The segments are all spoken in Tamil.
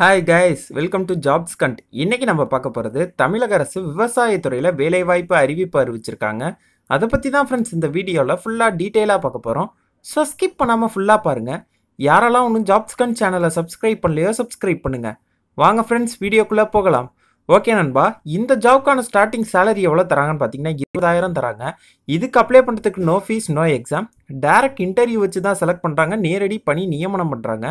hi guys welcome to jobs கண்ட் இன்றைக்கி நம்ம பார்க்க போகிறது தமிழக அரசு விவசாயத்துறையில் வேலைவாய்ப்பு அறிவிப்பு அறிவிச்சிருக்காங்க அதை பற்றி தான் ஃப்ரெண்ட்ஸ் இந்த வீடியோவில் ஃபுல்லாக டீட்டெயிலாக பார்க்க போகிறோம் ஸோ ஸ்கிப் பண்ணாமல் ஃபுல்லாக பாருங்கள் யாரெல்லாம் ஒன்றும் ஜாப்ஸ் கண்ட் சேனலை சப்ஸ்கிரைப் பண்ணலையோ சப்ஸ்கிரைப் பண்ணுங்கள் வாங்க ஃப்ரெண்ட்ஸ் வீடியோக்குள்ளே போகலாம் ஓகே நண்பா இந்த ஜாப்க்கான ஸ்டார்டிங் சேலரி எவ்வளோ தராங்கன்னு பார்த்தீங்கன்னா இருபதாயிரம் தராங்க இதுக்கு அப்ளை பண்ணுறதுக்கு no fees no exam direct interview வச்சு தான் செலக்ட் பண்ணுறாங்க நேரடி பணி நியமனம் பண்ணுறாங்க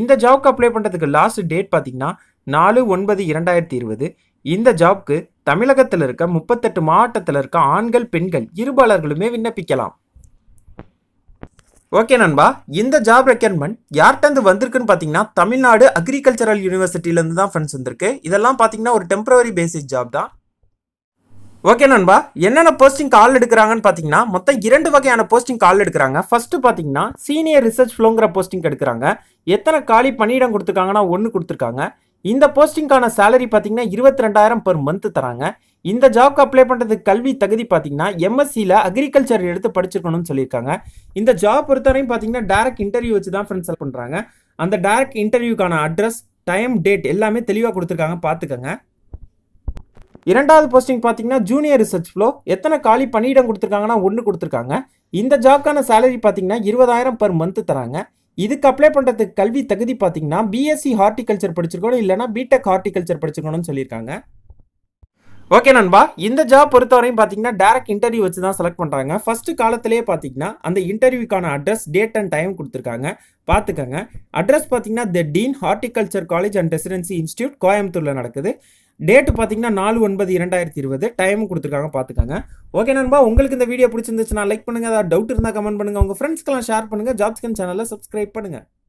இந்த ஜாப்க்கு அப்ளை பண்ணுறதுக்கு லாஸ்ட் டேட் பார்த்தீங்கன்னா நாலு ஒன்பது இரண்டாயிரத்தி இருபது இந்த ஜாப்க்கு தமிழகத்தில் இருக்க முப்பத்தெட்டு மாவட்டத்தில் இருக்க ஆண்கள் பெண்கள் இருபாளர்களுமே விண்ணப்பிக்கலாம் ஓகே நண்பா இந்த ஜாப் ரெக்யர்மெண்ட் யார்கிட்டருந்து வந்திருக்குன்னு பார்த்தீங்கன்னா தமிழ்நாடு அக்ரிகல்ச்சரல் யூனிவர்சிட்டியிலேருந்து தான் ஃப்ரெண்ட்ஸ் வந்திருக்கு இதெல்லாம் பார்த்தீங்கன்னா ஒரு டெம்பரவரி பேசிக் ஜாப் தான் ஓகே நண்பா என்னென்ன போஸ்டிங் கால் எடுக்கிறாங்கன்னு பார்த்தீங்கன்னா மொத்தம் இரண்டு வகையான போஸ்டிங் கால் எடுக்கிறாங்க ஃபர்ஸ்ட் பார்த்தீங்கன்னா சீனியர் ரிசர்ச் ஃப்ளோங்கிற போஸ்டிங் எடுக்கிறாங்க எத்தனை காலி பணியிடம் கொடுத்துருக்காங்கன்னா ஒன்று கொடுத்துருக்காங்க இந்த போஸ்டிங்கான சேலரி பார்த்தீங்கன்னா இருபத்தி ரெண்டாயிரம் பெர் மந்த் தராங்க இந்த ஜாப்க்கு அப்ளை பண்ணுறதுக்கு கல்வி தகுதி பார்த்தீங்கன்னா எம்எஸ்சியில் அக்ரிகல்ச்சர் எடுத்து படிச்சிருக்கணும்னு சொல்லியிருக்காங்க இந்த ஜாப் பொறுத்தவரையும் பார்த்தீங்கன்னா டேரக்ட் இன்டர்வியூ வச்சு தான் ஃப்ரெண்ட்ஸ் பண்ணுறாங்க அந்த டேரக்ட் இன்டர்வியூக்கான அட்ரஸ் டைம் டேட் எல்லாமே தெளிவாக கொடுத்துருக்காங்க பார்த்துக்கங்க இரண்டாவது போஸ்டிங் பார்த்தீங்கன்னா ஜூனியர் ரிசர்ச் ஃப்ளோ எத்தனை காலி பணியிடம் கொடுத்துருக்காங்கன்னா ஒன்று கொடுத்துருக்காங்க இந்த ஜாப்க்கான சேலரி பார்த்தீங்கன்னா இருபதாயிரம் பர் மந்த் தராங்க இதுக்கு அப்ளை பண்ணுறதுக்கு கல்வி தகுதி பார்த்தீங்கன்னா பிஎஸ்சி ஹார்டிகல்ச்சர் படிச்சிருக்கணும் இல்லைனா பிடெக் ஹார்டிகல்ச்சர் படிச்சிருக்கணும்னு சொல்லியிருக்காங்க ஓகே நண்பா இந்த ஜாப் பொறுத்தவரையும் பார்த்தீங்கன்னா டேரக்ட் இன்டர்வியூ வச்சு தான் செலக்ட் பண்ணுறாங்க ஃபர்ஸ்ட் காலத்திலேயே பார்த்தீங்கன்னா அந்த இன்டர்வியூக்கான அட்ரஸ் டேட் அண்ட் டைம் கொடுத்துருக்காங்க பார்த்துக்கோங்க அட்ரஸ் பார்த்தீங்கன்னா the dean horticulture college and residency institute கோயம்புத்தூரில் நடக்குது டேட்டு பார்த்தீங்கன்னா நாலு ஒன்பது இரண்டாயிரத்தி இருபது டைமும் கொடுத்துருக்காங்க பார்த்துக்கோங்க ஓகே நண்பா உங்களுக்கு இந்த வீடியோ பிடிச்சிருந்துச்சுன்னா லைக் பண்ணுங்கள் ஏதாவது டவுட் இருந்தால் கமெண்ட் பண்ணுங்கள் உங்கள் ஃப்ரெண்ட்ஸ்க்கெல்லாம் ஷேர் பண்ணுங்கள் ஜாப்ஸ்கன் சேனலில் சப்ஸ்கிரைப் பண்ணுங்கள்